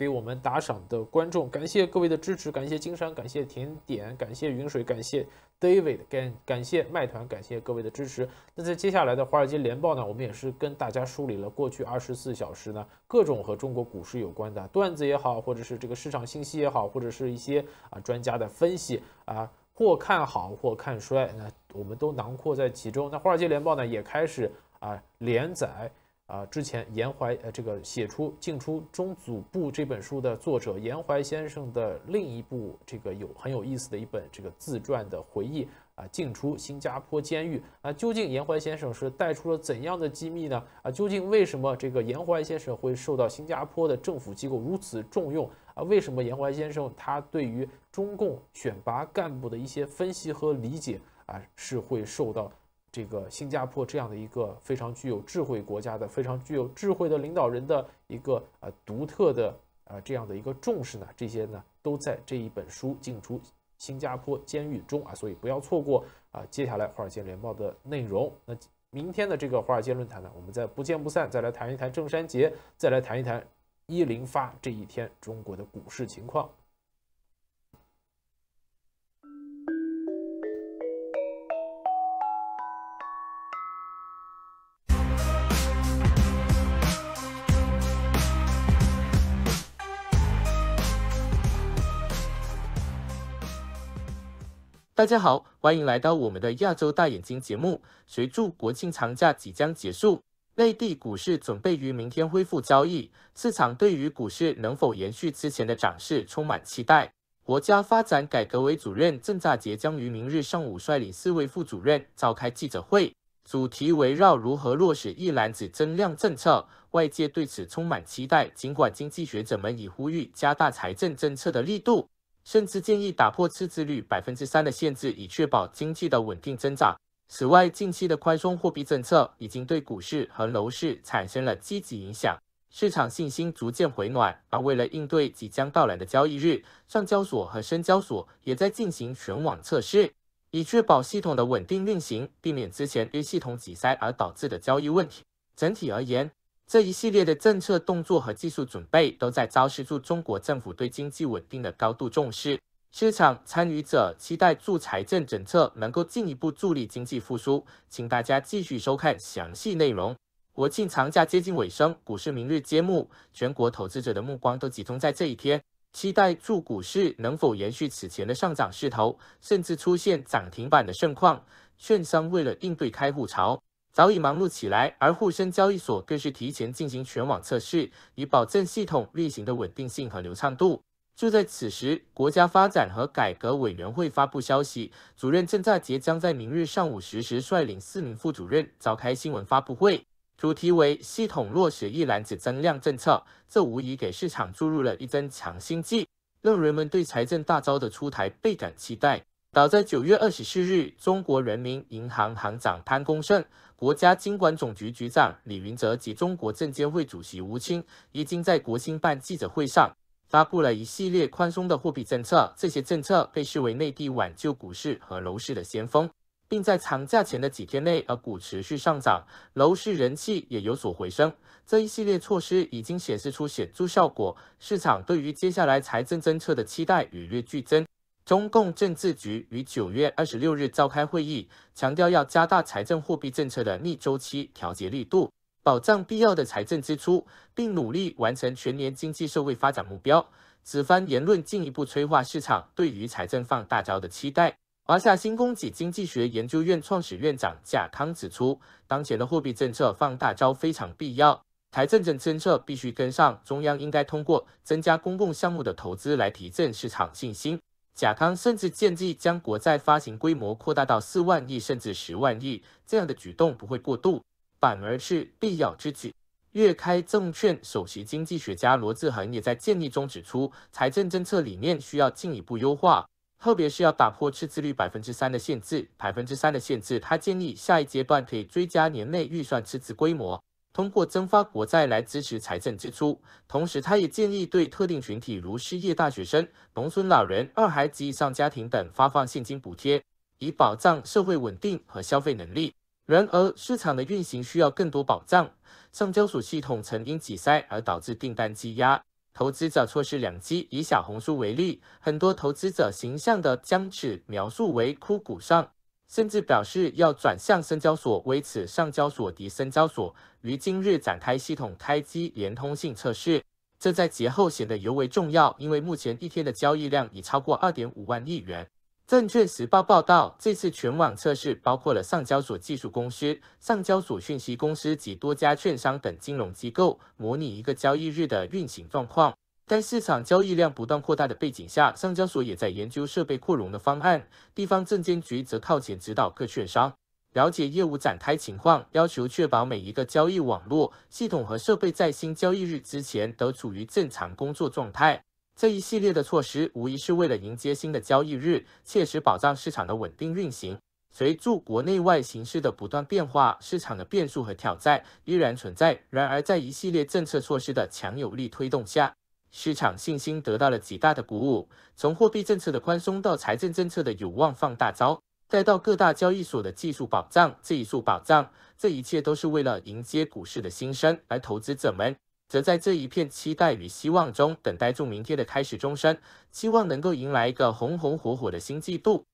给我们打赏的观众，感谢各位的支持，感谢金山，感谢甜点，感谢云水，感谢 David，感感谢麦团，感谢各位的支持。那在接下来的华尔街联报呢，我们也是跟大家梳理了过去二十四小时呢各种和中国股市有关的段子也好，或者是这个市场信息也好，或者是一些啊专家的分析啊，或看好或看衰，那我们都囊括在其中。那华尔街联报呢也开始啊连载。啊，之前颜怀呃，这个写出《进出中组部》这本书的作者颜怀先生的另一部这个有很有意思的一本这个自传的回忆啊，《进出新加坡监狱》啊，究竟严怀先生是带出了怎样的机密呢？啊，究竟为什么这个严怀先生会受到新加坡的政府机构如此重用？啊，为什么严怀先生他对于中共选拔干部的一些分析和理解啊，是会受到？这个新加坡这样的一个非常具有智慧国家的非常具有智慧的领导人的一个呃独特的呃这样的一个重视呢，这些呢都在这一本书进出新加坡监狱中啊，所以不要错过啊。接下来华尔街联报的内容，那明天的这个华尔街论坛呢，我们再不见不散，再来谈一谈郑山杰，再来谈一谈一零发这一天中国的股市情况。大家好，欢迎来到我们的亚洲大眼睛节目。随着国庆长假即将结束，内地股市准备于明天恢复交易，市场对于股市能否延续之前的涨势充满期待。国家发展改革委主任郑大杰将于明日上午率领四位副主任召开记者会，主题围绕如何落实“一揽子增量政策”，外界对此充满期待。尽管经济学者们已呼吁加大财政政策的力度。甚至建议打破赤字率百分之三的限制，以确保经济的稳定增长。此外，近期的宽松货币政策已经对股市和楼市产生了积极影响，市场信心逐渐回暖。而为了应对即将到来的交易日，上交所和深交所也在进行全网测试，以确保系统的稳定运行，避免之前因系统挤塞而导致的交易问题。整体而言，这一系列的政策动作和技术准备，都在昭示出中国政府对经济稳定的高度重视。市场参与者期待助财政政策能够进一步助力经济复苏。请大家继续收看详细内容。国庆长假接近尾声，股市明日揭幕，全国投资者的目光都集中在这一天，期待助股市能否延续此前的上涨势头，甚至出现涨停板的盛况。券商为了应对开户潮。早已忙碌起来，而沪深交易所更是提前进行全网测试，以保证系统运行的稳定性和流畅度。就在此时，国家发展和改革委员会发布消息，主任郑大杰将在明日上午十时率领四名副主任召开新闻发布会，主题为“系统落实一篮子增量政策”。这无疑给市场注入了一针强心剂，让人们对财政大招的出台倍感期待。早在九月二十四日，中国人民银行行长潘功胜、国家经管总局局长李云哲及中国证监会主席吴清已经在国新办记者会上发布了一系列宽松的货币政策。这些政策被视为内地挽救股市和楼市的先锋，并在长假前的几天内，而股持续上涨，楼市人气也有所回升。这一系列措施已经显示出显著效果，市场对于接下来财政政策的期待与日俱增。中共政治局于九月二十六日召开会议，强调要加大财政货币政策的逆周期调节力度，保障必要的财政支出，并努力完成全年经济社会发展目标。此番言论进一步催化市场对于财政放大招的期待。华夏新供给经济学研究院创始院长贾康指出，当前的货币政策放大招非常必要，财政政策必须跟上，中央应该通过增加公共项目的投资来提振市场信心。贾康甚至建议将国债发行规模扩大到四万亿甚至十万亿，这样的举动不会过度，反而是必要之举。粤开证券首席经济学家罗志恒也在建议中指出，财政政策理念需要进一步优化，特别是要打破赤字率百分之三的限制。百分之三的限制，他建议下一阶段可以追加年内预算赤字规模。通过增发国债来支持财政支出，同时他也建议对特定群体如失业大学生、农村老人、二孩及以上家庭等发放现金补贴，以保障社会稳定和消费能力。然而，市场的运行需要更多保障。上交所系统曾因挤塞而导致订单积压，投资者错失良机。以小红书为例，很多投资者形象的将此描述为枯骨上。甚至表示要转向深交所，为此，上交所及深交所于今日展开系统开机连通性测试。这在节后显得尤为重要，因为目前一天的交易量已超过二点五万亿元。证券时报报道，这次全网测试包括了上交所技术公司、上交所讯息公司及多家券商等金融机构，模拟一个交易日的运行状况。在市场交易量不断扩大的背景下，上交所也在研究设备扩容的方案。地方证监局则靠前指导各券商，了解业务展开情况，要求确保每一个交易网络系统和设备在新交易日之前都处于正常工作状态。这一系列的措施无疑是为了迎接新的交易日，切实保障市场的稳定运行。随著国内外形势的不断变化，市场的变数和挑战依然存在。然而，在一系列政策措施的强有力推动下，市场信心得到了极大的鼓舞，从货币政策的宽松到财政政策的有望放大招，再到各大交易所的技术保障、技术保障，这一切都是为了迎接股市的新生。而投资者们则在这一片期待与希望中，等待住明天的开始钟声，希望能够迎来一个红红火火的新季度。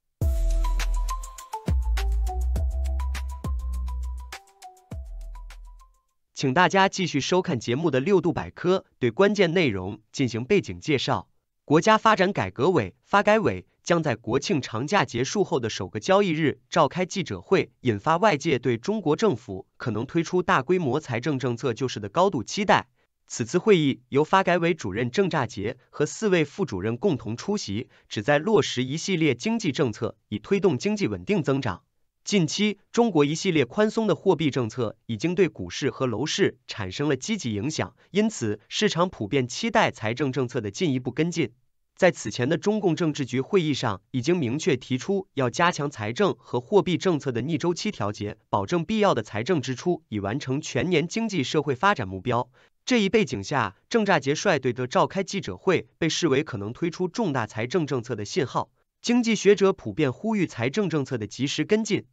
请大家继续收看节目的六度百科，对关键内容进行背景介绍。国家发展改革委、发改委将在国庆长假结束后的首个交易日召开记者会，引发外界对中国政府可能推出大规模财政政策救市的高度期待。此次会议由发改委主任郑乍杰和四位副主任共同出席，旨在落实一系列经济政策，以推动经济稳定增长。近期，中国一系列宽松的货币政策已经对股市和楼市产生了积极影响，因此市场普遍期待财政政策的进一步跟进。在此前的中共政治局会议上，已经明确提出要加强财政和货币政策的逆周期调节，保证必要的财政支出，以完成全年经济社会发展目标。这一背景下，郑栅杰率队的召开记者会被视为可能推出重大财政政策的信号。经济学者普遍呼吁财政政策的及时跟进。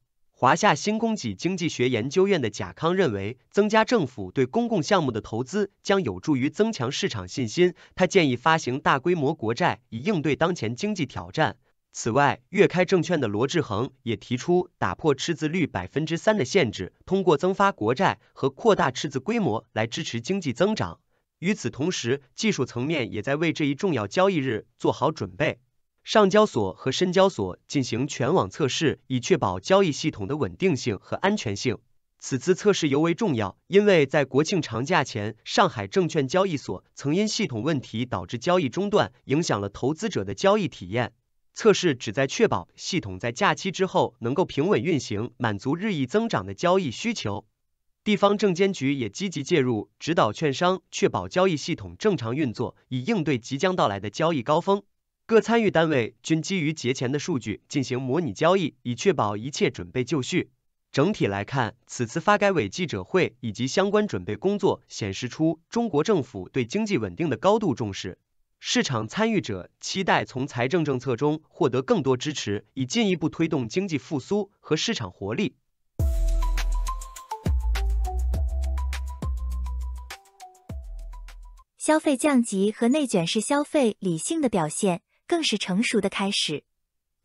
华夏新供给经济学研究院的贾康认为，增加政府对公共项目的投资将有助于增强市场信心。他建议发行大规模国债以应对当前经济挑战。此外，粤开证券的罗志恒也提出，打破赤字率百分之三的限制，通过增发国债和扩大赤字规模来支持经济增长。与此同时，技术层面也在为这一重要交易日做好准备。上交所和深交所进行全网测试，以确保交易系统的稳定性和安全性。此次测试尤为重要，因为在国庆长假前，上海证券交易所曾因系统问题导致交易中断，影响了投资者的交易体验。测试旨在确保系统在假期之后能够平稳运行，满足日益增长的交易需求。地方证监局也积极介入，指导券商确保交易系统正常运作，以应对即将到来的交易高峰。各参与单位均基于节前的数据进行模拟交易，以确保一切准备就绪。整体来看，此次发改委记者会以及相关准备工作显示出中国政府对经济稳定的高度重视。市场参与者期待从财政政策中获得更多支持，以进一步推动经济复苏和市场活力。消费降级和内卷是消费理性的表现。更是成熟的开始。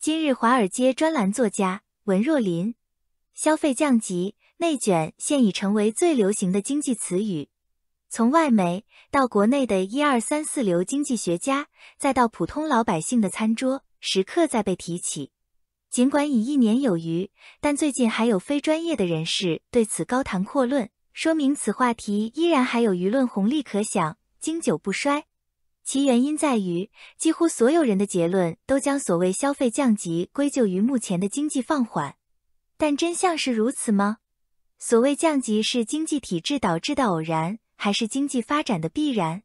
今日华尔街专栏作家文若琳，消费降级、内卷，现已成为最流行的经济词语。从外媒到国内的一二三四流经济学家，再到普通老百姓的餐桌，时刻在被提起。尽管已一年有余，但最近还有非专业的人士对此高谈阔论，说明此话题依然还有舆论红利可享，经久不衰。其原因在于，几乎所有人的结论都将所谓消费降级归咎于目前的经济放缓，但真相是如此吗？所谓降级是经济体制导致的偶然，还是经济发展的必然？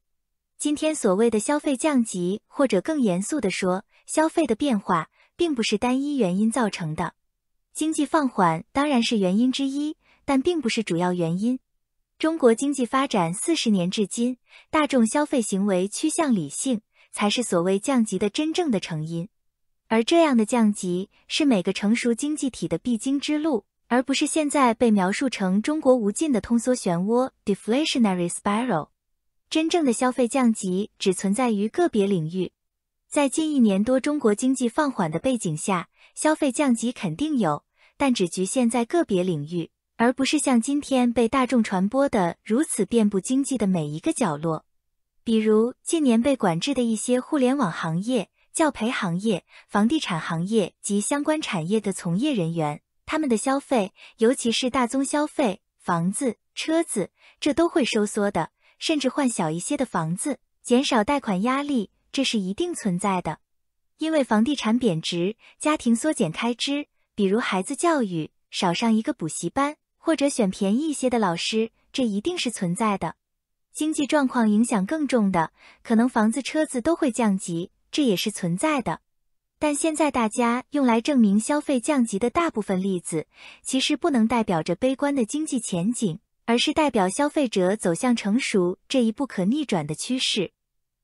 今天所谓的消费降级，或者更严肃地说，消费的变化，并不是单一原因造成的。经济放缓当然是原因之一，但并不是主要原因。中国经济发展四十年至今，大众消费行为趋向理性，才是所谓降级的真正的成因。而这样的降级是每个成熟经济体的必经之路，而不是现在被描述成中国无尽的通缩漩涡 （deflationary spiral）。真正的消费降级只存在于个别领域。在近一年多中国经济放缓的背景下，消费降级肯定有，但只局限在个别领域。而不是像今天被大众传播的如此遍布经济的每一个角落，比如近年被管制的一些互联网行业、教培行业、房地产行业及相关产业的从业人员，他们的消费，尤其是大宗消费，房子、车子，这都会收缩的，甚至换小一些的房子，减少贷款压力，这是一定存在的，因为房地产贬值，家庭缩减开支，比如孩子教育少上一个补习班。或者选便宜一些的老师，这一定是存在的。经济状况影响更重的，可能房子、车子都会降级，这也是存在的。但现在大家用来证明消费降级的大部分例子，其实不能代表着悲观的经济前景，而是代表消费者走向成熟这一不可逆转的趋势。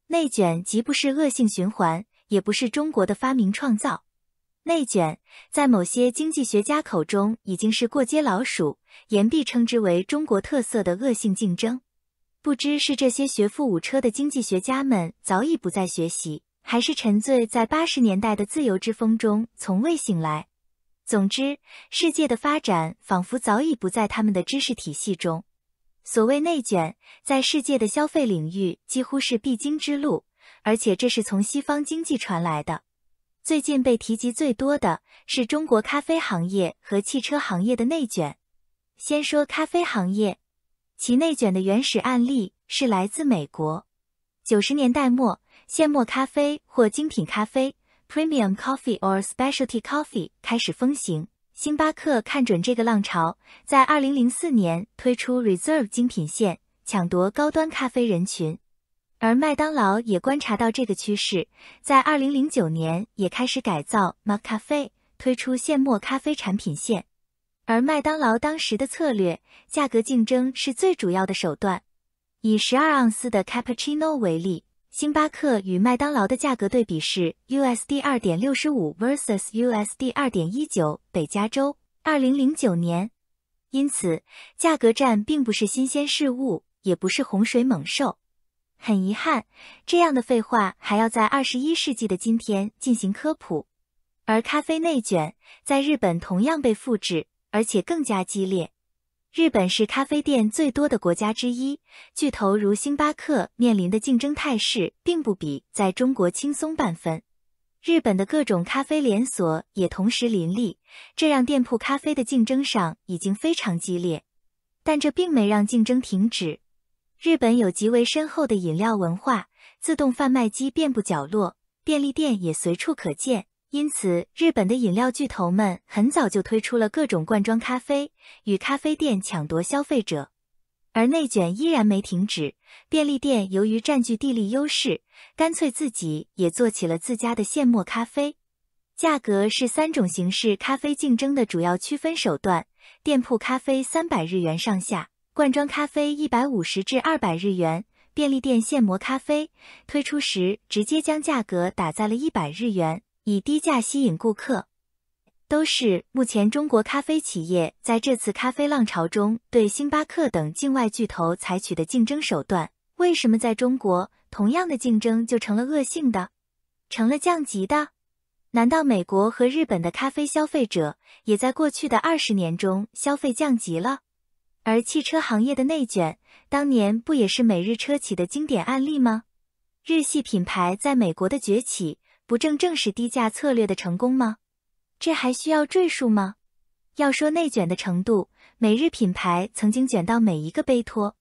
内卷既不是恶性循环，也不是中国的发明创造。内卷在某些经济学家口中已经是过街老鼠，言必称之为中国特色的恶性竞争。不知是这些学富五车的经济学家们早已不再学习，还是沉醉在八十年代的自由之风中从未醒来。总之，世界的发展仿佛早已不在他们的知识体系中。所谓内卷，在世界的消费领域几乎是必经之路，而且这是从西方经济传来的。最近被提及最多的是中国咖啡行业和汽车行业的内卷。先说咖啡行业，其内卷的原始案例是来自美国。九十年代末，现磨咖啡或精品咖啡 （premium coffee or specialty coffee） 开始风行，星巴克看准这个浪潮，在二零零四年推出 Reserve 精品线，抢夺高端咖啡人群。而麦当劳也观察到这个趋势，在二零零九年也开始改造 McCafe，推出现磨咖啡产品线。而麦当劳当时的策略，价格竞争是最主要的手段。以十二盎司的 Cappuccino 为例，星巴克与麦当劳的价格对比是 USD 二点六十五 versus USD 二点一九，北加州，二零零九年。因此，价格战并不是新鲜事物，也不是洪水猛兽。很遗憾，这样的废话还要在二十一世纪的今天进行科普。而咖啡内卷在日本同样被复制，而且更加激烈。日本是咖啡店最多的国家之一，巨头如星巴克面临的竞争态势，并不比在中国轻松半分。日本的各种咖啡连锁也同时林立，这让店铺咖啡的竞争上已经非常激烈，但这并没让竞争停止。日本有极为深厚的饮料文化，自动贩卖机遍布角落，便利店也随处可见。因此，日本的饮料巨头们很早就推出了各种罐装咖啡，与咖啡店抢夺消费者。而内卷依然没停止，便利店由于占据地利优势，干脆自己也做起了自家的现磨咖啡。价格是三种形式咖啡竞争的主要区分手段，店铺咖啡三百日元上下。罐装咖啡一百五十至二百日元，便利店现磨咖啡推出时直接将价格打在了一百日元，以低价吸引顾客。都是目前中国咖啡企业在这次咖啡浪潮中对星巴克等境外巨头采取的竞争手段。为什么在中国，同样的竞争就成了恶性的，成了降级的？难道美国和日本的咖啡消费者也在过去的二十年中消费降级了？而汽车行业的内卷，当年不也是美日车企的经典案例吗？日系品牌在美国的崛起，不正正是低价策略的成功吗？这还需要赘述吗？要说内卷的程度，美日品牌曾经卷到每一个杯托。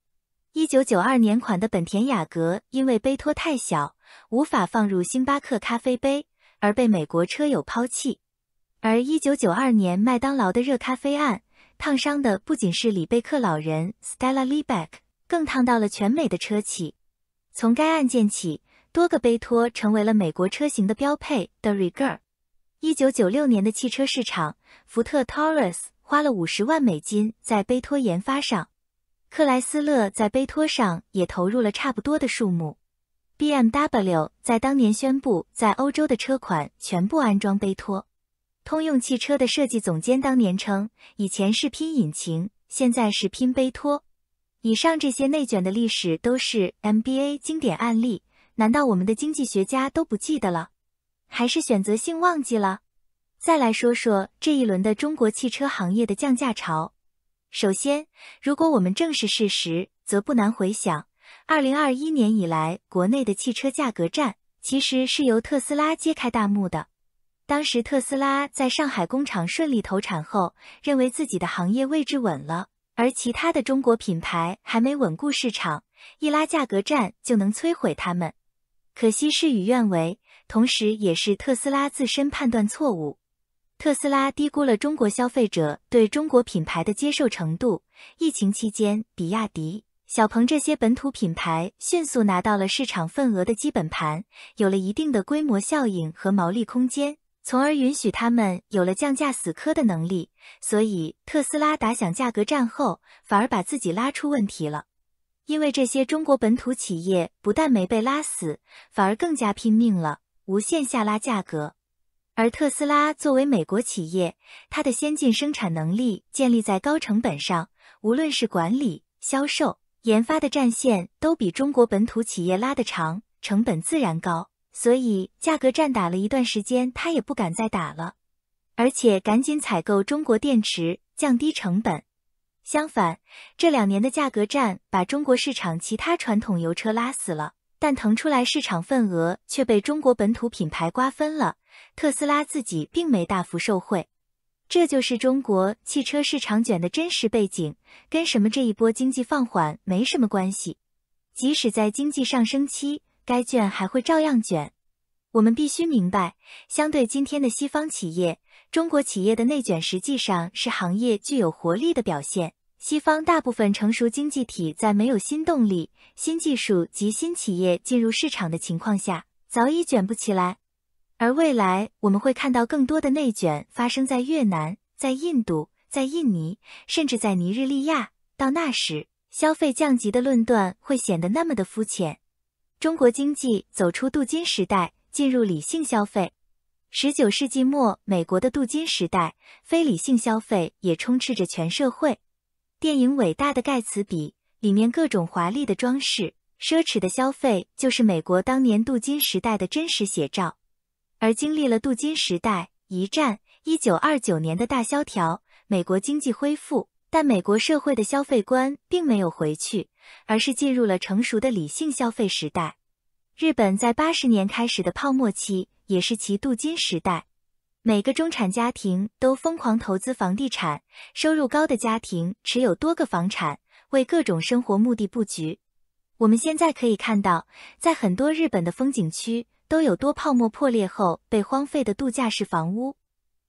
一九九二年款的本田雅阁，因为杯托太小，无法放入星巴克咖啡杯，而被美国车友抛弃。而一九九二年麦当劳的热咖啡案。烫伤的不仅是里贝克老人 Stella Liebeck，更烫到了全美的车企。从该案件起，多个杯托成为了美国车型的标配。The r i g o r 一九九六年的汽车市场，福特 Taurus 花了五十万美金在杯托研发上，克莱斯勒在杯托上也投入了差不多的数目。BMW 在当年宣布，在欧洲的车款全部安装杯托。通用汽车的设计总监当年称，以前是拼引擎，现在是拼杯托。以上这些内卷的历史都是 MBA 经典案例，难道我们的经济学家都不记得了，还是选择性忘记了？再来说说这一轮的中国汽车行业的降价潮。首先，如果我们正视事实，则不难回想，二零二一年以来，国内的汽车价格战其实是由特斯拉揭开大幕的。当时特斯拉在上海工厂顺利投产后，认为自己的行业位置稳了，而其他的中国品牌还没稳固市场，一拉价格战就能摧毁他们。可惜事与愿违，同时也是特斯拉自身判断错误。特斯拉低估了中国消费者对中国品牌的接受程度。疫情期间，比亚迪、小鹏这些本土品牌迅速拿到了市场份额的基本盘，有了一定的规模效应和毛利空间。从而允许他们有了降价死磕的能力，所以特斯拉打响价格战后，反而把自己拉出问题了。因为这些中国本土企业不但没被拉死，反而更加拼命了，无限下拉价格。而特斯拉作为美国企业，它的先进生产能力建立在高成本上，无论是管理、销售、研发的战线都比中国本土企业拉得长，成本自然高。所以价格战打了一段时间，他也不敢再打了，而且赶紧采购中国电池，降低成本。相反，这两年的价格战把中国市场其他传统油车拉死了，但腾出来市场份额却被中国本土品牌瓜分了。特斯拉自己并没大幅受惠，这就是中国汽车市场卷的真实背景，跟什么这一波经济放缓没什么关系。即使在经济上升期。该卷还会照样卷。我们必须明白，相对今天的西方企业，中国企业的内卷实际上是行业具有活力的表现。西方大部分成熟经济体在没有新动力、新技术及新企业进入市场的情况下，早已卷不起来。而未来我们会看到更多的内卷发生在越南、在印度、在印尼，甚至在尼日利亚。到那时，消费降级的论断会显得那么的肤浅。中国经济走出镀金时代，进入理性消费。十九世纪末，美国的镀金时代，非理性消费也充斥着全社会。电影《伟大的盖茨比》里面各种华丽的装饰、奢侈的消费，就是美国当年镀金时代的真实写照。而经历了镀金时代、一战、一九二九年的大萧条，美国经济恢复。但美国社会的消费观并没有回去，而是进入了成熟的理性消费时代。日本在八十年开始的泡沫期，也是其镀金时代。每个中产家庭都疯狂投资房地产，收入高的家庭持有多个房产，为各种生活目的布局。我们现在可以看到，在很多日本的风景区，都有多泡沫破裂后被荒废的度假式房屋。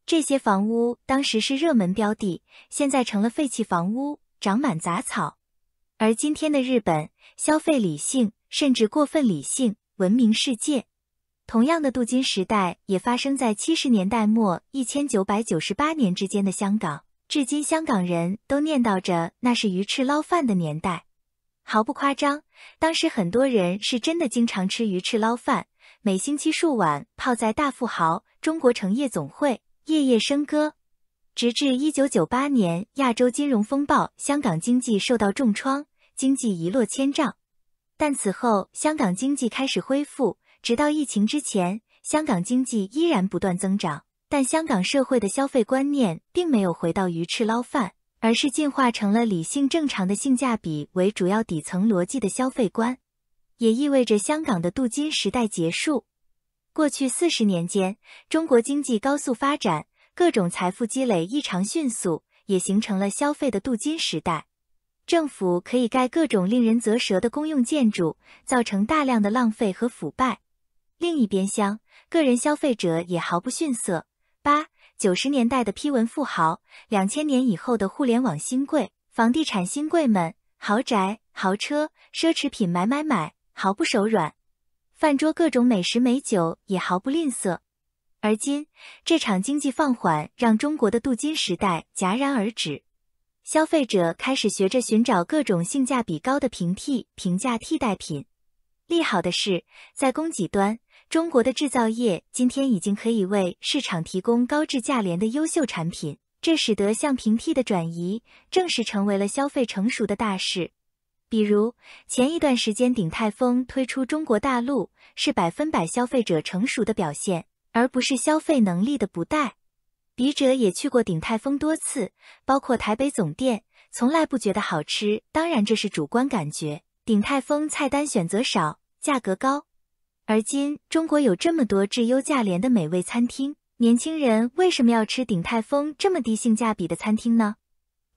这些房屋当时是热门标的，现在成了废弃房屋，长满杂草。而今天的日本消费理性，甚至过分理性，闻名世界。同样的镀金时代也发生在七十年代末，一千九百九十八年之间的香港。至今，香港人都念叨着那是鱼翅捞饭的年代，毫不夸张。当时很多人是真的经常吃鱼翅捞饭，每星期数晚泡在大富豪、中国城夜总会。夜夜笙歌，直至一九九八年亚洲金融风暴，香港经济受到重创，经济一落千丈。但此后香港经济开始恢复，直到疫情之前，香港经济依然不断增长。但香港社会的消费观念并没有回到鱼翅捞饭，而是进化成了理性正常的性价比为主要底层逻辑的消费观，也意味着香港的镀金时代结束。过去四十年间，中国经济高速发展，各种财富积累异常迅速，也形成了消费的镀金时代。政府可以盖各种令人啧舌的公用建筑，造成大量的浪费和腐败。另一边厢，个人消费者也毫不逊色。八九十年代的批文富豪，两千年以后的互联网新贵、房地产新贵们，豪宅、豪车、奢侈品买买买，毫不手软。饭桌各种美食美酒也毫不吝啬。而今，这场经济放缓让中国的镀金时代戛然而止，消费者开始学着寻找各种性价比高的平替、平价替代品。利好的是，在供给端，中国的制造业今天已经可以为市场提供高质价廉的优秀产品，这使得向平替的转移正式成为了消费成熟的大势。比如前一段时间，鼎泰丰推出中国大陆是百分百消费者成熟的表现，而不是消费能力的不带。笔者也去过鼎泰丰多次，包括台北总店，从来不觉得好吃。当然，这是主观感觉。鼎泰丰菜单选择少，价格高。而今中国有这么多质优价廉的美味餐厅，年轻人为什么要吃鼎泰丰这么低性价比的餐厅呢？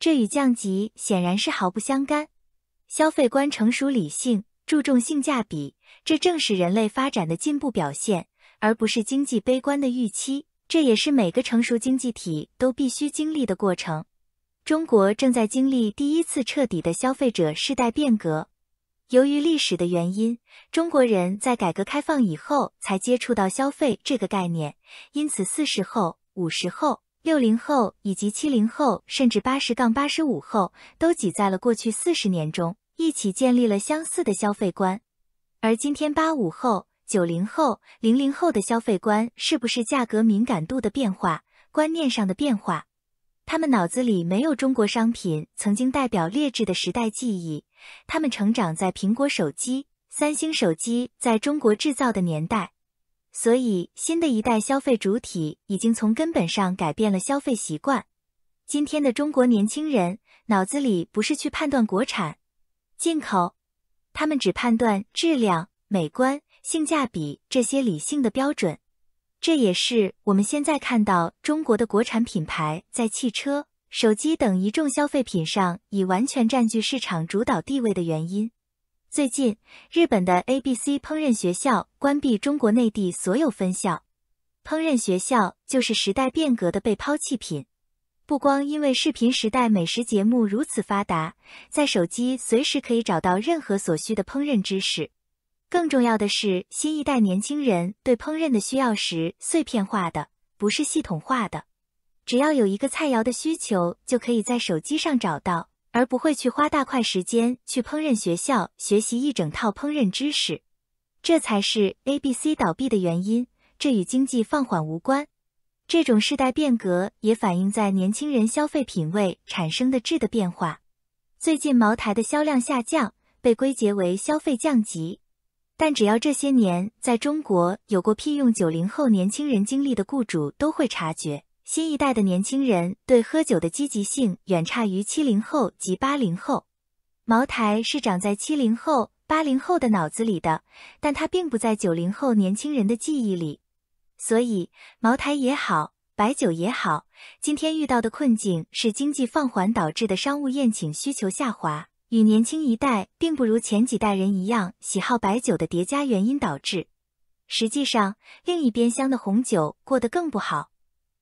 这与降级显然是毫不相干。消费观成熟理性，注重性价比，这正是人类发展的进步表现，而不是经济悲观的预期。这也是每个成熟经济体都必须经历的过程。中国正在经历第一次彻底的消费者世代变革。由于历史的原因，中国人在改革开放以后才接触到消费这个概念，因此四十后、五十后、六零后以及七零后，甚至八十杠八十五后，都挤在了过去四十年中。一起建立了相似的消费观，而今天八五后、九零后、零零后的消费观是不是价格敏感度的变化、观念上的变化？他们脑子里没有中国商品曾经代表劣质的时代记忆，他们成长在苹果手机、三星手机在中国制造的年代，所以新的一代消费主体已经从根本上改变了消费习惯。今天的中国年轻人脑子里不是去判断国产。进口，他们只判断质量、美观、性价比这些理性的标准，这也是我们现在看到中国的国产品牌在汽车、手机等一众消费品上已完全占据市场主导地位的原因。最近，日本的 ABC 烹饪学校关闭中国内地所有分校，烹饪学校就是时代变革的被抛弃品。不光因为视频时代美食节目如此发达，在手机随时可以找到任何所需的烹饪知识，更重要的是新一代年轻人对烹饪的需要是碎片化的，不是系统化的。只要有一个菜肴的需求，就可以在手机上找到，而不会去花大块时间去烹饪学校学习一整套烹饪知识。这才是 A B C 倒闭的原因，这与经济放缓无关。这种世代变革也反映在年轻人消费品味产生的质的变化。最近茅台的销量下降被归结为消费降级，但只要这些年在中国有过聘用九零后年轻人经历的雇主都会察觉，新一代的年轻人对喝酒的积极性远差于七零后及八零后。茅台是长在七零后、八零后的脑子里的，但它并不在九零后年轻人的记忆里。所以，茅台也好，白酒也好，今天遇到的困境是经济放缓导致的商务宴请需求下滑，与年轻一代并不如前几代人一样喜好白酒的叠加原因导致。实际上，另一边厢的红酒过得更不好。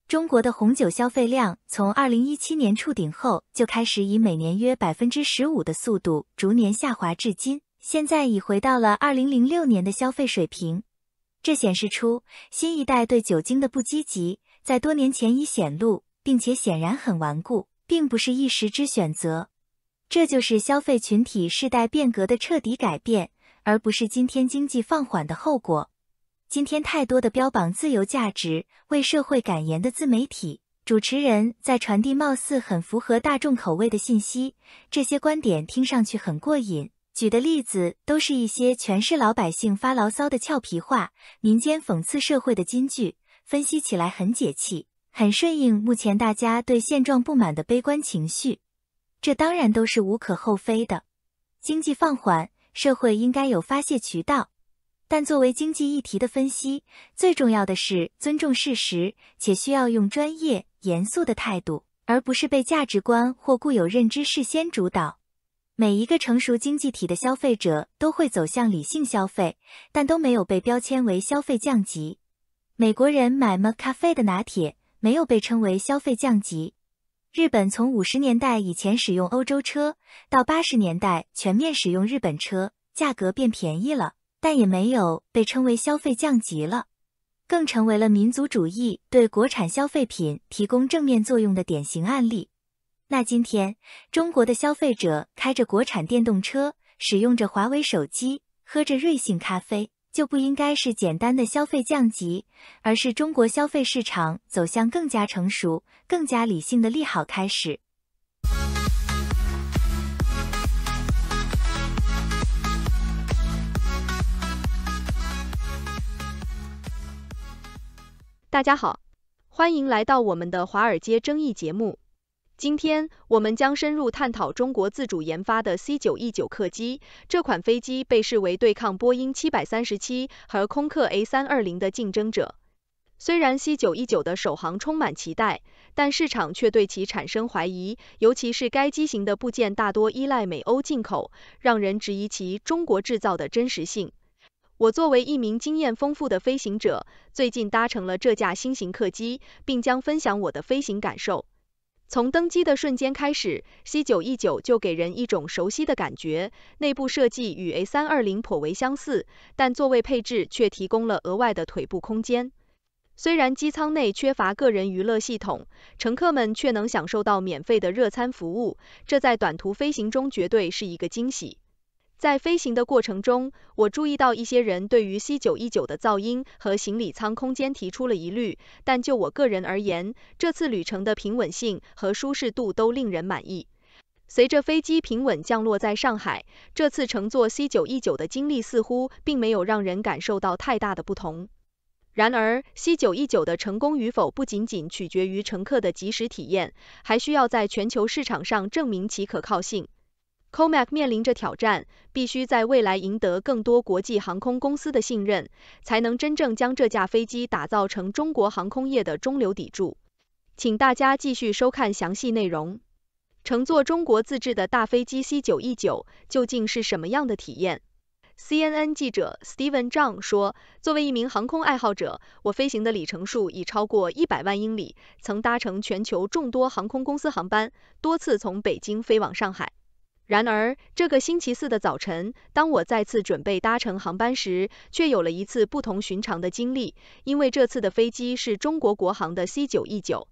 中国的红酒消费量从二零一七年触顶后，就开始以每年约百分之十五的速度逐年下滑，至今现在已回到了二零零六年的消费水平。这显示出新一代对酒精的不积极，在多年前已显露，并且显然很顽固，并不是一时之选择。这就是消费群体世代变革的彻底改变，而不是今天经济放缓的后果。今天太多的标榜自由价值、为社会感言的自媒体主持人，在传递貌似很符合大众口味的信息，这些观点听上去很过瘾。举的例子都是一些全是老百姓发牢骚的俏皮话，民间讽刺社会的金句，分析起来很解气，很顺应目前大家对现状不满的悲观情绪。这当然都是无可厚非的。经济放缓，社会应该有发泄渠道。但作为经济议题的分析，最重要的是尊重事实，且需要用专业、严肃的态度，而不是被价值观或固有认知事先主导。每一个成熟经济体的消费者都会走向理性消费，但都没有被标签为消费降级。美国人买 McCafe 的拿铁，没有被称为消费降级。日本从五十年代以前使用欧洲车，到八十年代全面使用日本车，价格变便宜了，但也没有被称为消费降级了，更成为了民族主义对国产消费品提供正面作用的典型案例。那今天，中国的消费者开着国产电动车，使用着华为手机，喝着瑞幸咖啡，就不应该是简单的消费降级，而是中国消费市场走向更加成熟、更加理性的利好开始。大家好，欢迎来到我们的华尔街争议节目。今天，我们将深入探讨中国自主研发的 c 九 E 九客机。这款飞机被视为对抗波音737和空客 A320 的竞争者。虽然 c 九 E 九的首航充满期待，但市场却对其产生怀疑，尤其是该机型的部件大多依赖美欧进口，让人质疑其中国制造的真实性。我作为一名经验丰富的飞行者，最近搭乘了这架新型客机，并将分享我的飞行感受。从登机的瞬间开始，C919 就给人一种熟悉的感觉。内部设计与 A320 颇为相似，但座位配置却提供了额外的腿部空间。虽然机舱内缺乏个人娱乐系统，乘客们却能享受到免费的热餐服务，这在短途飞行中绝对是一个惊喜。在飞行的过程中，我注意到一些人对于 c 9一9的噪音和行李舱空间提出了疑虑。但就我个人而言，这次旅程的平稳性和舒适度都令人满意。随着飞机平稳降落在上海，这次乘坐 c 9一9的经历似乎并没有让人感受到太大的不同。然而 c 9一9的成功与否不仅仅取决于乘客的即时体验，还需要在全球市场上证明其可靠性。COMAC 面临着挑战，必须在未来赢得更多国际航空公司的信任，才能真正将这架飞机打造成中国航空业的中流砥柱。请大家继续收看详细内容。乘坐中国自制的大飞机 C919，究竟是什么样的体验？CNN 记者 Steven Zhang 说：“作为一名航空爱好者，我飞行的里程数已超过一百万英里，曾搭乘全球众多航空公司航班，多次从北京飞往上海。”然而，这个星期四的早晨，当我再次准备搭乘航班时，却有了一次不同寻常的经历。因为这次的飞机是中国国航的 c 9一9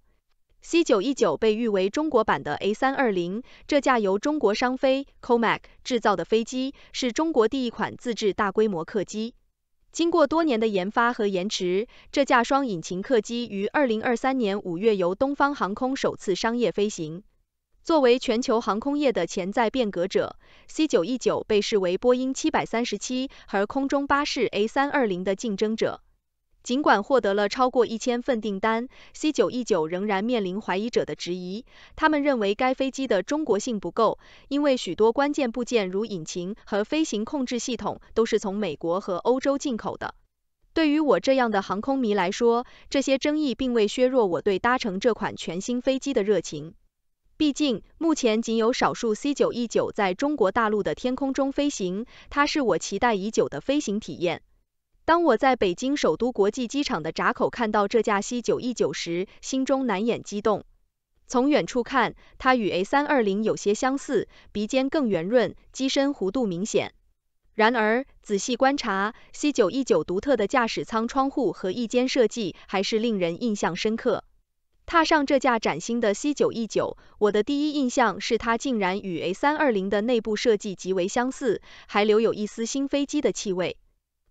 c 9一9被誉为中国版的 A320，这架由中国商飞 COMAC 制造的飞机是中国第一款自制大规模客机。经过多年的研发和延迟，这架双引擎客机于2023年五月由东方航空首次商业飞行。作为全球航空业的潜在变革者，C919 被视为波音737和空中巴士 A320 的竞争者。尽管获得了超过一千份订单，C919 仍然面临怀疑者的质疑。他们认为该飞机的中国性不够，因为许多关键部件如引擎和飞行控制系统都是从美国和欧洲进口的。对于我这样的航空迷来说，这些争议并未削弱我对搭乘这款全新飞机的热情。毕竟，目前仅有少数 C919 在中国大陆的天空中飞行，它是我期待已久的飞行体验。当我在北京首都国际机场的闸口看到这架 C919 时，心中难掩激动。从远处看，它与 A320 有些相似，鼻尖更圆润，机身弧度明显。然而，仔细观察，C919 独特的驾驶舱窗户和翼尖设计还是令人印象深刻。踏上这架崭新的 C9E9，我的第一印象是它竟然与 A320 的内部设计极为相似，还留有一丝新飞机的气味。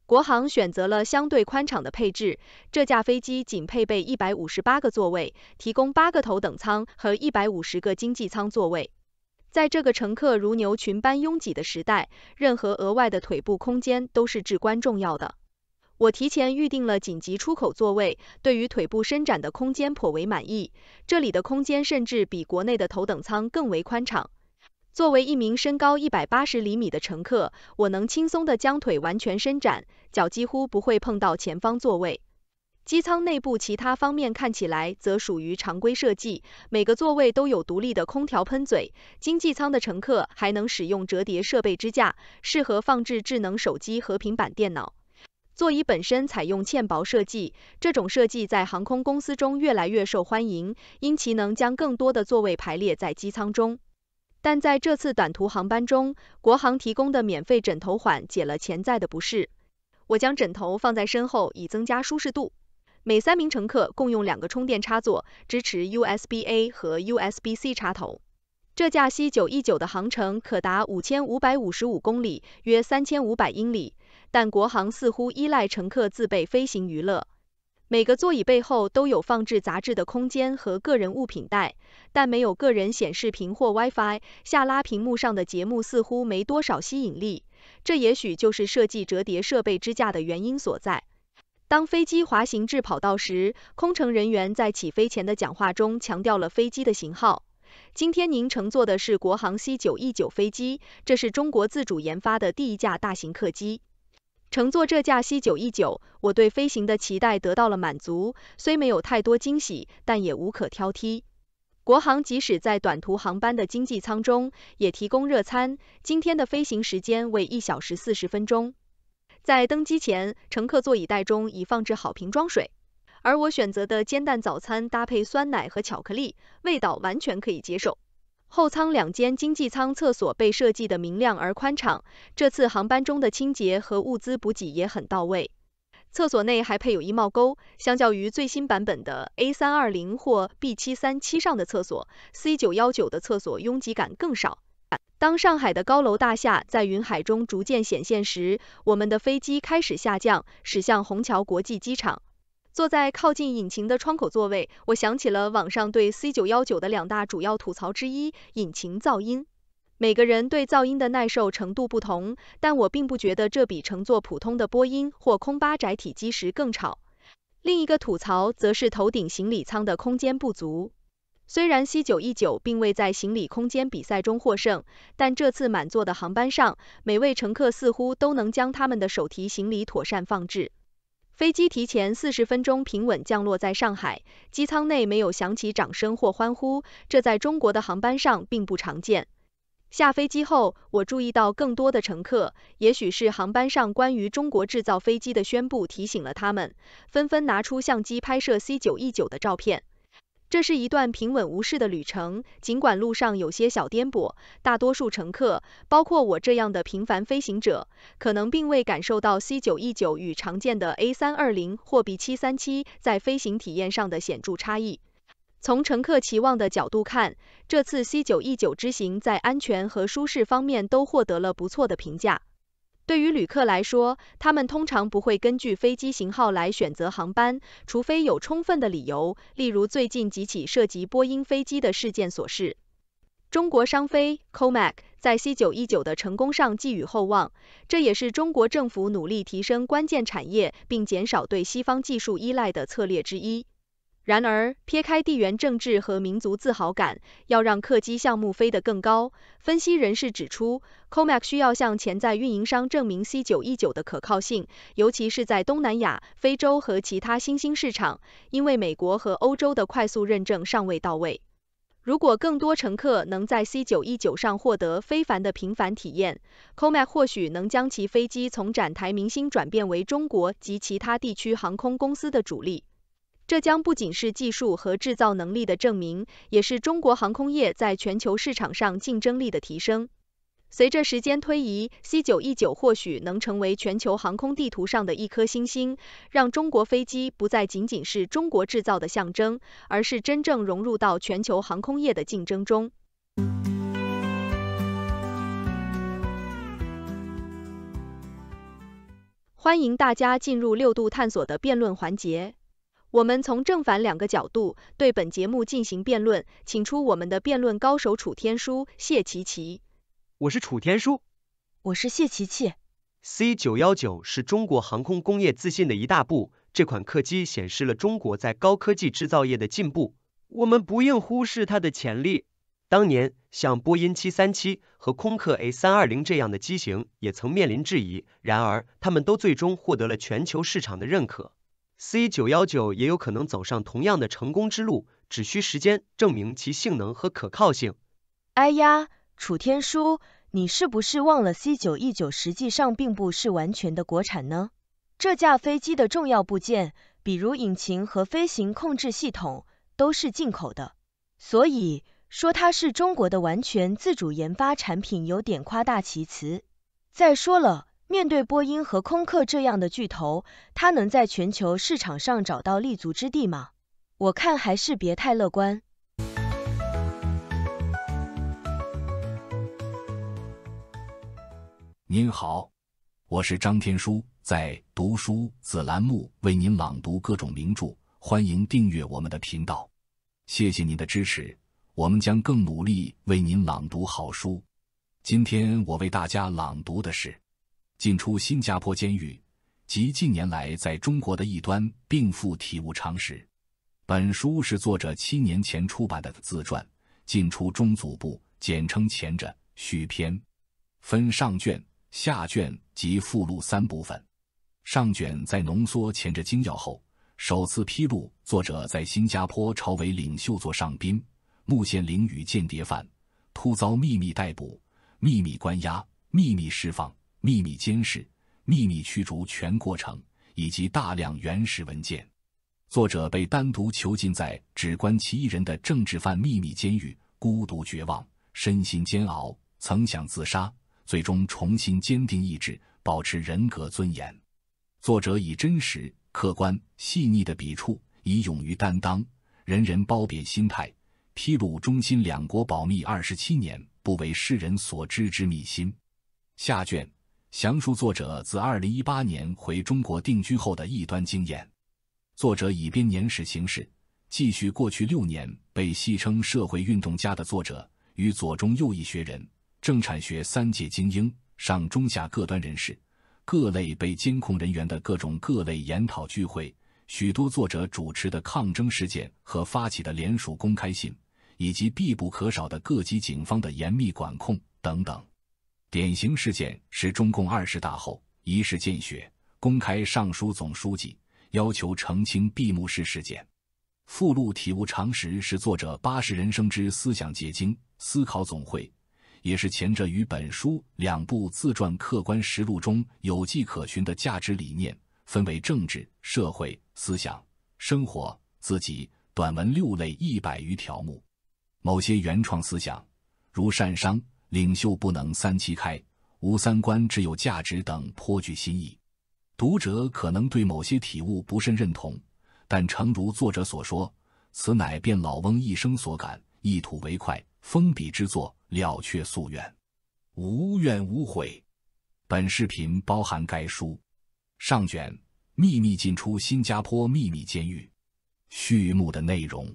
国航选择了相对宽敞的配置，这架飞机仅配备158个座位，提供8个头等舱和150个经济舱座位。在这个乘客如牛群般拥挤的时代，任何额外的腿部空间都是至关重要的。我提前预定了紧急出口座位，对于腿部伸展的空间颇为满意。这里的空间甚至比国内的头等舱更为宽敞。作为一名身高一百八十厘米的乘客，我能轻松地将腿完全伸展，脚几乎不会碰到前方座位。机舱内部其他方面看起来则属于常规设计，每个座位都有独立的空调喷嘴。经济舱的乘客还能使用折叠设备支架，适合放置智能手机和平板电脑。座椅本身采用嵌薄设计，这种设计在航空公司中越来越受欢迎，因其能将更多的座位排列在机舱中。但在这次短途航班中，国航提供的免费枕头缓解了潜在的不适。我将枕头放在身后以增加舒适度。每三名乘客共用两个充电插座，支持 USB-A 和 USB-C 插头。这架 C919 的航程可达五千五百五十五公里，约三千五百英里。但国航似乎依赖乘客自备飞行娱乐，每个座椅背后都有放置杂志的空间和个人物品袋，但没有个人显示屏或 WiFi，下拉屏幕上的节目似乎没多少吸引力。这也许就是设计折叠设备支架的原因所在。当飞机滑行至跑道时，空乘人员在起飞前的讲话中强调了飞机的型号。今天您乘坐的是国航 C919 飞机，这是中国自主研发的第一架大型客机。乘坐这架 c 九一九，我对飞行的期待得到了满足，虽没有太多惊喜，但也无可挑剔。国航即使在短途航班的经济舱中，也提供热餐。今天的飞行时间为一小时四十分钟。在登机前，乘客座椅袋中已放置好瓶装水，而我选择的煎蛋早餐搭配酸奶和巧克力，味道完全可以接受。后舱两间经济舱厕所被设计的明亮而宽敞。这次航班中的清洁和物资补给也很到位。厕所内还配有衣帽钩。相较于最新版本的 A320 或 B737 上的厕所，C919 的厕所拥挤感更少。当上海的高楼大厦在云海中逐渐显现时，我们的飞机开始下降，驶向虹桥国际机场。坐在靠近引擎的窗口座位，我想起了网上对 C919 的两大主要吐槽之一——引擎噪音。每个人对噪音的耐受程度不同，但我并不觉得这比乘坐普通的波音或空巴窄体机时更吵。另一个吐槽则是头顶行李舱的空间不足。虽然 C919 并未在行李空间比赛中获胜，但这次满座的航班上，每位乘客似乎都能将他们的手提行李妥善放置。飞机提前四十分钟平稳降落在上海，机舱内没有响起掌声或欢呼，这在中国的航班上并不常见。下飞机后，我注意到更多的乘客，也许是航班上关于中国制造飞机的宣布提醒了他们，纷纷拿出相机拍摄 C919 的照片。这是一段平稳无事的旅程，尽管路上有些小颠簸，大多数乘客，包括我这样的平凡飞行者，可能并未感受到 c 9一9与常见的 A320 或 B737 在飞行体验上的显著差异。从乘客期望的角度看，这次 c 9一9之行在安全和舒适方面都获得了不错的评价。对于旅客来说，他们通常不会根据飞机型号来选择航班，除非有充分的理由，例如最近几起涉及波音飞机的事件所示。中国商飞 （COMAC） 在 C919 的成功上寄予厚望，这也是中国政府努力提升关键产业并减少对西方技术依赖的策略之一。然而，撇开地缘政治和民族自豪感，要让客机项目飞得更高，分析人士指出，COMAC 需要向潜在运营商证明 C919 的可靠性，尤其是在东南亚、非洲和其他新兴市场，因为美国和欧洲的快速认证尚未到位。如果更多乘客能在 C919 上获得非凡的频繁体验，COMAC 或许能将其飞机从展台明星转变为中国及其他地区航空公司的主力。这将不仅是技术和制造能力的证明，也是中国航空业在全球市场上竞争力的提升。随着时间推移 c 9一9或许能成为全球航空地图上的一颗新星，让中国飞机不再仅仅是中国制造的象征，而是真正融入到全球航空业的竞争中。欢迎大家进入六度探索的辩论环节。我们从正反两个角度对本节目进行辩论，请出我们的辩论高手楚天舒、谢琪琪。我是楚天舒，我是谢琪琪。C919 是中国航空工业自信的一大步，这款客机显示了中国在高科技制造业的进步，我们不应忽视它的潜力。当年像波音737和空客 A320 这样的机型也曾面临质疑，然而他们都最终获得了全球市场的认可。C 九幺九也有可能走上同样的成功之路，只需时间证明其性能和可靠性。哎呀，楚天舒，你是不是忘了 C 九一九实际上并不是完全的国产呢？这架飞机的重要部件，比如引擎和飞行控制系统，都是进口的。所以说它是中国的完全自主研发产品有点夸大其词。再说了。面对波音和空客这样的巨头，它能在全球市场上找到立足之地吗？我看还是别太乐观。您好，我是张天书，在读书子栏目为您朗读各种名著，欢迎订阅我们的频道。谢谢您的支持，我们将更努力为您朗读好书。今天我为大家朗读的是。进出新加坡监狱及近年来在中国的一端，并附体悟常识。本书是作者七年前出版的自传《进出中组部》，简称前者，续篇，分上卷、下卷及附录三部分。上卷在浓缩前者精要后，首次披露作者在新加坡朝为领袖做上宾，目前领与间谍犯，突遭秘密逮捕、秘密关押、秘密释放。秘密监视、秘密驱逐全过程，以及大量原始文件。作者被单独囚禁在只关其一人的政治犯秘密监狱，孤独绝望，身心煎熬，曾想自杀，最终重新坚定意志，保持人格尊严。作者以真实、客观、细腻的笔触，以勇于担当、人人褒贬心态，披露中英两国保密二十七年不为世人所知之秘辛。下卷。详述作者自二零一八年回中国定居后的异端经验。作者以编年史形式，继续过去六年被戏称“社会运动家”的作者与左中右翼学人、政产学三界精英、上中下各端人士、各类被监控人员的各种各类研讨聚会，许多作者主持的抗争事件和发起的联署公开信，以及必不可少的各级警方的严密管控等等。典型事件是中共二十大后一石见血公开上书总书记，要求澄清闭幕式事件。附录体悟常识是作者八十人生之思想结晶，思考总汇，也是前者与本书两部自传客观实录中有迹可循的价值理念，分为政治、社会、思想、生活、自己短文六类一百余条目。某些原创思想，如善商。领袖不能三七开，无三观，只有价值等颇具新意。读者可能对某些体悟不甚认同，但诚如作者所说，此乃便老翁一生所感，一吐为快，封笔之作了却夙愿，无怨无悔。本视频包含该书上卷《秘密进出新加坡秘密监狱》序幕的内容。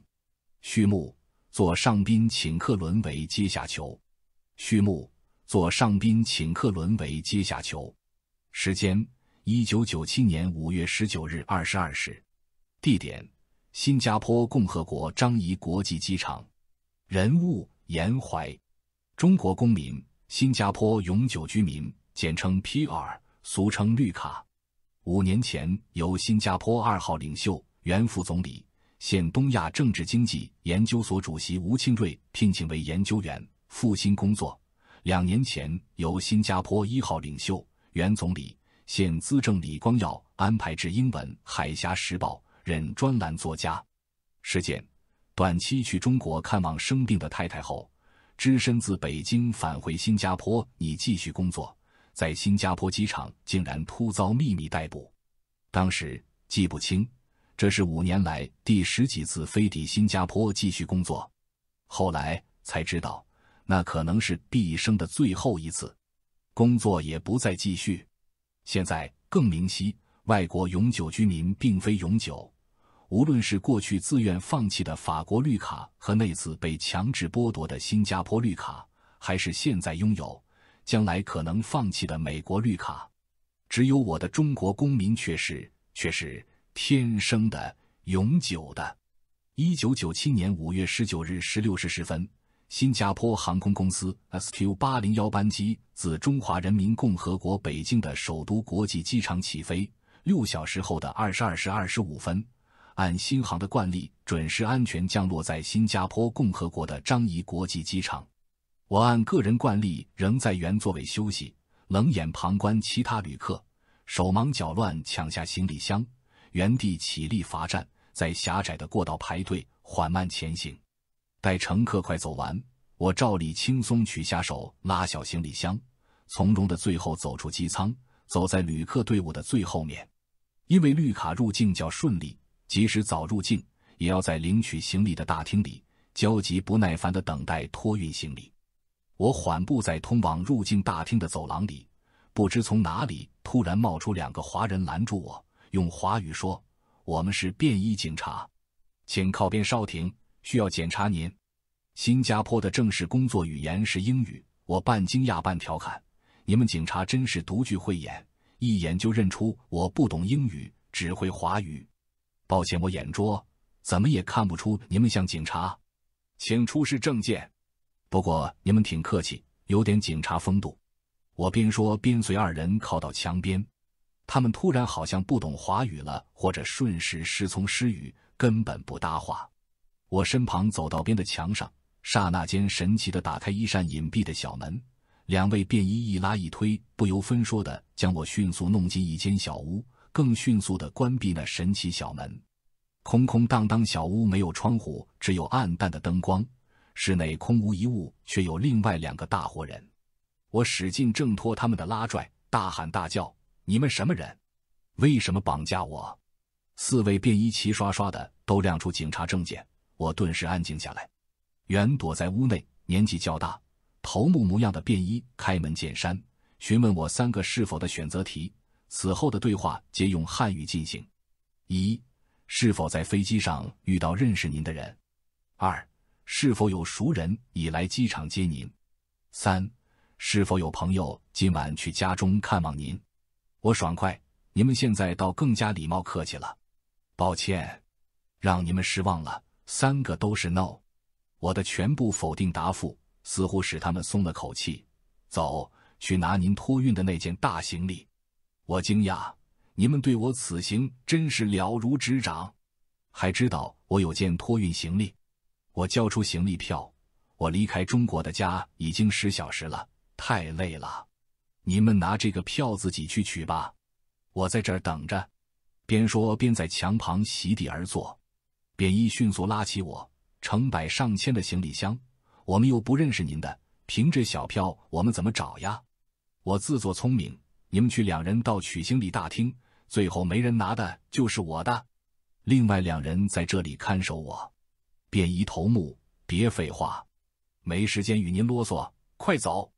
序幕：做上宾请客，沦为阶下囚。序幕：做上宾，请客沦为阶下囚。时间：一九九七年五月十九日二十二时。地点：新加坡共和国樟宜国际机场。人物：颜怀，中国公民，新加坡永久居民（简称 PR），俗称绿卡。五年前，由新加坡二号领袖、原副总理、现东亚政治经济研究所主席吴清瑞聘请为研究员。复兴工作，两年前由新加坡一号领袖、原总理、现资政李光耀安排至英文《海峡时报》任专栏作家。事件：短期去中国看望生病的太太后，只身自北京返回新加坡。你继续工作，在新加坡机场竟然突遭秘密逮捕。当时记不清，这是五年来第十几次飞抵新加坡继续工作。后来才知道。那可能是毕生的最后一次，工作也不再继续。现在更明晰，外国永久居民并非永久。无论是过去自愿放弃的法国绿卡和那次被强制剥夺的新加坡绿卡，还是现在拥有、将来可能放弃的美国绿卡，只有我的中国公民却是却是天生的永久的。一九九七年五月十九日十六时十分。新加坡航空公司 SQ 八零幺班机自中华人民共和国北京的首都国际机场起飞，六小时后的二十二时二十五分，按新航的惯例，准时安全降落在新加坡共和国的樟宜国际机场。我按个人惯例仍在原座位休息，冷眼旁观其他旅客手忙脚乱抢下行李箱，原地起立罚站，在狭窄的过道排队缓慢前行。待乘客快走完，我照例轻松取下手拉小行李箱，从容的最后走出机舱，走在旅客队伍的最后面。因为绿卡入境较顺利，即使早入境，也要在领取行李的大厅里焦急不耐烦的等待托运行李。我缓步在通往入境大厅的走廊里，不知从哪里突然冒出两个华人拦住我，用华语说：“我们是便衣警察，请靠边稍停。”需要检查您。新加坡的正式工作语言是英语。我半惊讶半调侃：“你们警察真是独具慧眼，一眼就认出我不懂英语，只会华语。抱歉，我眼拙，怎么也看不出你们像警察。”请出示证件。不过你们挺客气，有点警察风度。我边说边随二人靠到墙边。他们突然好像不懂华语了，或者瞬时失聪失语，根本不搭话。我身旁走道边的墙上，刹那间神奇的打开一扇隐蔽的小门。两位便衣一拉一推，不由分说的将我迅速弄进一间小屋，更迅速的关闭那神奇小门。空空荡荡小屋没有窗户，只有暗淡的灯光。室内空无一物，却有另外两个大活人。我使劲挣脱他们的拉拽，大喊大叫：“你们什么人？为什么绑架我？”四位便衣齐刷刷的都亮出警察证件。我顿时安静下来。原躲在屋内、年纪较大、头目模样的便衣开门见山询问我三个是否的选择题。此后的对话皆用汉语进行：一、是否在飞机上遇到认识您的人？二、是否有熟人已来机场接您？三、是否有朋友今晚去家中看望您？我爽快，你们现在倒更加礼貌客气了。抱歉，让你们失望了。三个都是 no，我的全部否定答复似乎使他们松了口气。走去拿您托运的那件大行李。我惊讶，你们对我此行真是了如指掌，还知道我有件托运行李。我交出行李票。我离开中国的家已经十小时了，太累了。你们拿这个票自己去取吧，我在这儿等着。边说边在墙旁席地而坐。便衣迅速拉起我，成百上千的行李箱，我们又不认识您的，凭这小票我们怎么找呀？我自作聪明，你们去两人到取行李大厅，最后没人拿的就是我的。另外两人在这里看守我。便衣头目，别废话，没时间与您啰嗦，快走！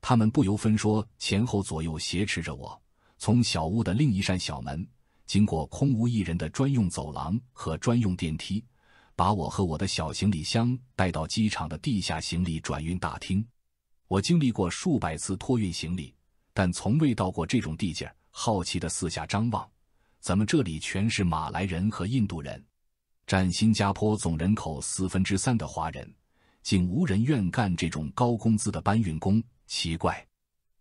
他们不由分说，前后左右挟持着我，从小屋的另一扇小门。经过空无一人的专用走廊和专用电梯，把我和我的小行李箱带到机场的地下行李转运大厅。我经历过数百次托运行李，但从未到过这种地界好奇的四下张望，怎么这里全是马来人和印度人？占新加坡总人口四分之三的华人，竟无人愿干这种高工资的搬运工，奇怪。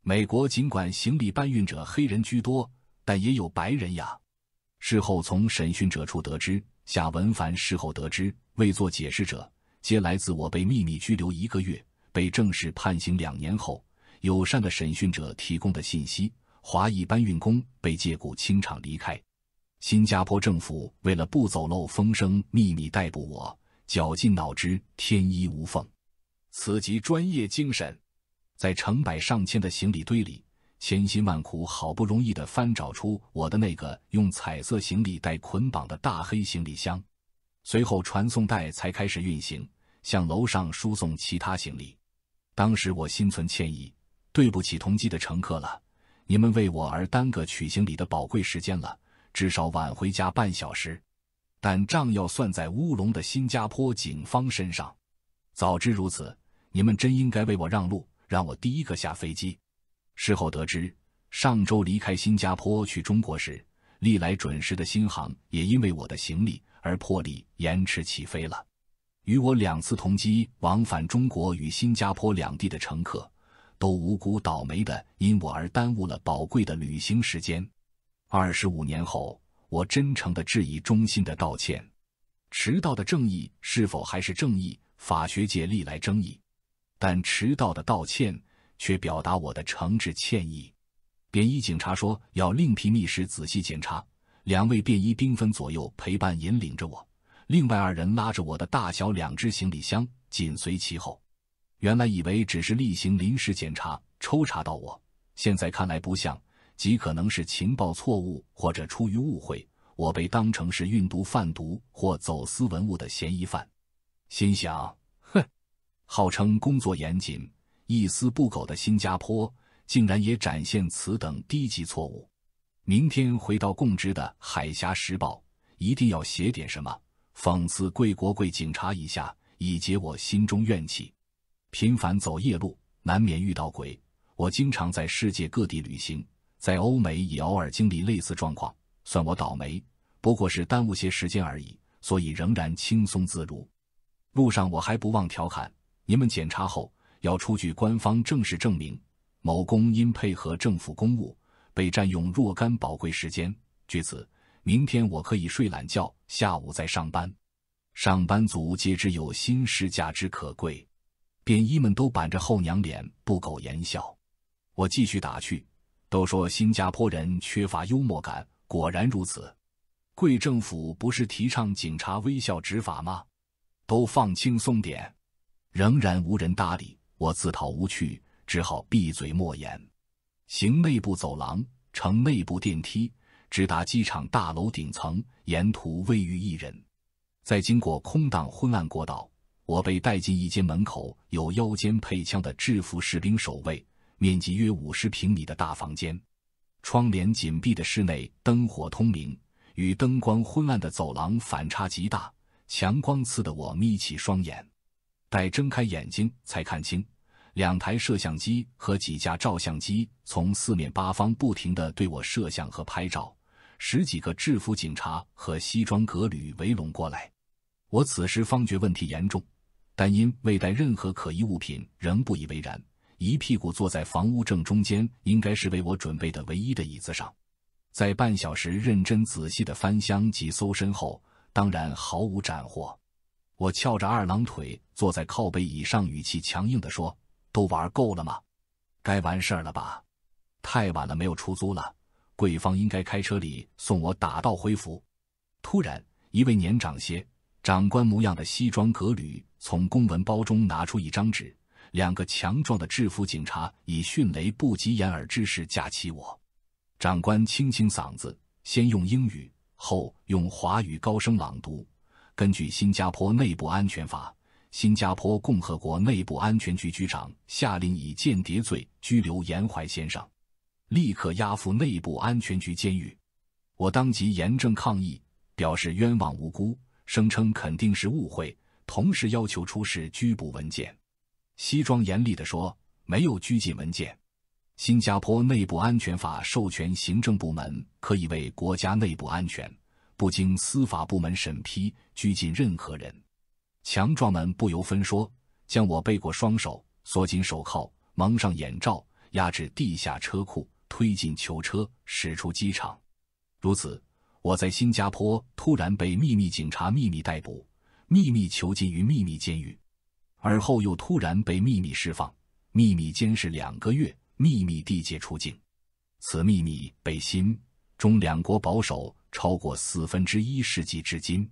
美国尽管行李搬运者黑人居多，但也有白人呀。事后从审讯者处得知，夏文凡事后得知未做解释者，皆来自我被秘密拘留一个月、被正式判刑两年后，友善的审讯者提供的信息。华裔搬运工被借故清场离开。新加坡政府为了不走漏风声，秘密逮捕我，绞尽脑汁，天衣无缝。此即专业精神。在成百上千的行李堆里。千辛万苦，好不容易的翻找出我的那个用彩色行李袋捆绑的大黑行李箱，随后传送带才开始运行，向楼上输送其他行李。当时我心存歉意，对不起同机的乘客了，你们为我而耽搁取行李的宝贵时间了，至少晚回家半小时。但账要算在乌龙的新加坡警方身上。早知如此，你们真应该为我让路，让我第一个下飞机。事后得知，上周离开新加坡去中国时，历来准时的新航也因为我的行李而破例延迟起飞了。与我两次同机往返中国与新加坡两地的乘客，都无辜倒霉的因我而耽误了宝贵的旅行时间。二十五年后，我真诚的致以衷心的道歉。迟到的正义是否还是正义？法学界历来争议，但迟到的道歉。却表达我的诚挚歉意。便衣警察说要另辟密室仔细检查。两位便衣兵分左右，陪伴引领着我。另外二人拉着我的大小两只行李箱紧随其后。原来以为只是例行临时检查，抽查到我，现在看来不像，极可能是情报错误或者出于误会，我被当成是运毒贩毒或走私文物的嫌疑犯。心想，哼，号称工作严谨。一丝不苟的新加坡竟然也展现此等低级错误。明天回到供职的《海峡时报》，一定要写点什么，讽刺贵国贵警察一下，以解我心中怨气。频繁走夜路，难免遇到鬼。我经常在世界各地旅行，在欧美也偶尔经历类似状况，算我倒霉，不过是耽误些时间而已，所以仍然轻松自如。路上我还不忘调侃：你们检查后。要出具官方正式证明，某公因配合政府公务被占用若干宝贵时间。据此，明天我可以睡懒觉，下午再上班。上班族皆知有薪事假之可贵，便衣们都板着后娘脸，不苟言笑。我继续打趣，都说新加坡人缺乏幽默感，果然如此。贵政府不是提倡警察微笑执法吗？都放轻松点。仍然无人搭理。我自讨无趣，只好闭嘴莫言。行内部走廊，乘内部电梯，直达机场大楼顶层。沿途未遇一人。在经过空荡昏暗过道，我被带进一间门口有腰间配枪的制服士兵守卫、面积约五十平米的大房间。窗帘紧闭的室内灯火通明，与灯光昏暗的走廊反差极大，强光刺得我眯起双眼。待睁开眼睛，才看清。两台摄像机和几架照相机从四面八方不停地对我摄像和拍照，十几个制服警察和西装革履围拢过来。我此时方觉问题严重，但因未带任何可疑物品，仍不以为然，一屁股坐在房屋正中间，应该是为我准备的唯一的椅子上。在半小时认真仔细的翻箱及搜身后，当然毫无斩获。我翘着二郎腿坐在靠背椅上，语气强硬地说。都玩够了吗？该完事儿了吧？太晚了，没有出租了。贵方应该开车里送我打道回府。突然，一位年长些、长官模样的西装革履从公文包中拿出一张纸，两个强壮的制服警察以迅雷不及掩耳之势架起我。长官清清嗓子，先用英语，后用华语高声朗读：“根据新加坡内部安全法。”新加坡共和国内部安全局局长下令以间谍罪拘留严怀先生，立刻押赴内部安全局监狱。我当即严正抗议，表示冤枉无辜，声称肯定是误会，同时要求出示拘捕文件。西装严厉地说：“没有拘禁文件。新加坡内部安全法授权行政部门可以为国家内部安全，不经司法部门审批拘禁任何人。”强壮们不由分说，将我背过，双手锁紧手铐，蒙上眼罩，压至地下车库，推进囚车，驶出机场。如此，我在新加坡突然被秘密警察秘密逮捕，秘密囚禁于秘密监狱，而后又突然被秘密释放，秘密监视两个月，秘密递解出境。此秘密被新、中两国保守超过四分之一世纪至今。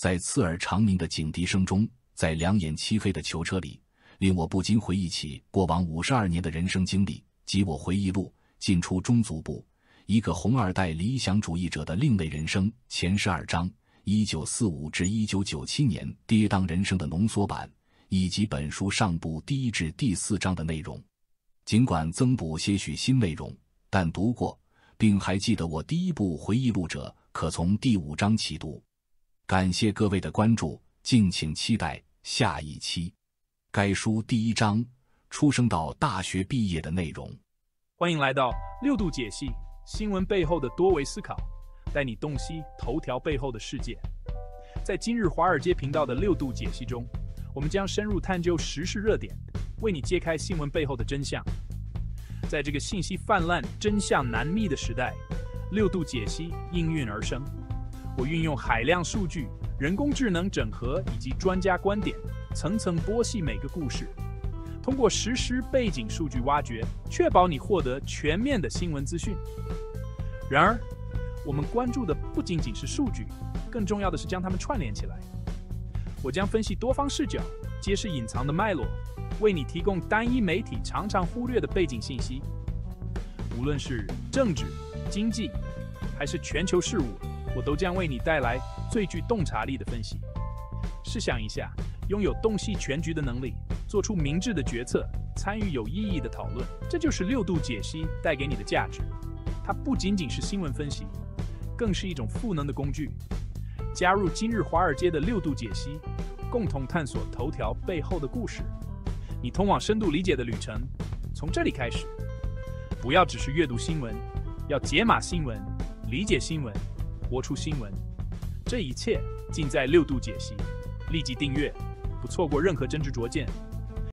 在刺耳长鸣的警笛声中，在两眼漆黑的囚车里，令我不禁回忆起过往五十二年的人生经历及我回忆录《进出中足部：一个红二代理想主义者的另类人生》前十二章（一九四五至一九九七年跌宕人生的浓缩版），以及本书上部第一至第四章的内容。尽管增补些许新内容，但读过并还记得我第一部回忆录者，可从第五章起读。感谢各位的关注，敬请期待下一期。该书第一章出生到大学毕业的内容。欢迎来到六度解析，新闻背后的多维思考，带你洞悉头条背后的世界。在今日华尔街频道的六度解析中，我们将深入探究时事热点，为你揭开新闻背后的真相。在这个信息泛滥、真相难觅的时代，六度解析应运而生。我运用海量数据、人工智能整合以及专家观点，层层剥析每个故事。通过实时背景数据挖掘，确保你获得全面的新闻资讯。然而，我们关注的不仅仅是数据，更重要的是将它们串联起来。我将分析多方视角，揭示隐藏的脉络，为你提供单一媒体常常忽略的背景信息。无论是政治、经济，还是全球事务。我都将为你带来最具洞察力的分析。试想一下，拥有洞悉全局的能力，做出明智的决策，参与有意义的讨论，这就是六度解析带给你的价值。它不仅仅是新闻分析，更是一种赋能的工具。加入今日华尔街的六度解析，共同探索头条背后的故事。你通往深度理解的旅程，从这里开始。不要只是阅读新闻，要解码新闻，理解新闻。播出新闻，这一切尽在六度解析。立即订阅，不错过任何真知灼见。